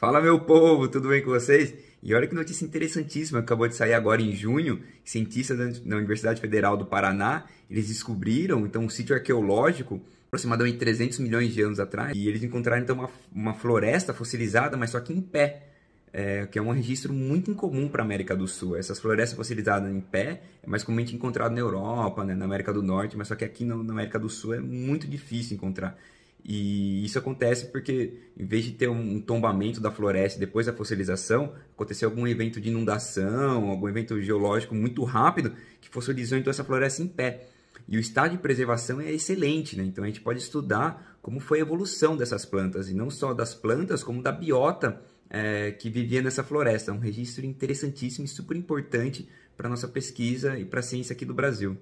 Fala meu povo, tudo bem com vocês? E olha que notícia interessantíssima, acabou de sair agora em junho, cientistas da Universidade Federal do Paraná, eles descobriram então um sítio arqueológico aproximadamente 300 milhões de anos atrás, e eles encontraram então uma, uma floresta fossilizada, mas só que em pé, é, que é um registro muito incomum para a América do Sul. Essas florestas fossilizadas em pé é mais comumente encontrado na Europa, né, na América do Norte, mas só que aqui na América do Sul é muito difícil encontrar. E isso acontece porque, em vez de ter um tombamento da floresta depois da fossilização, aconteceu algum evento de inundação, algum evento geológico muito rápido que fossilizou então essa floresta em pé. E o estado de preservação é excelente, né? então a gente pode estudar como foi a evolução dessas plantas, e não só das plantas, como da biota é, que vivia nessa floresta. É um registro interessantíssimo e super importante para a nossa pesquisa e para a ciência aqui do Brasil.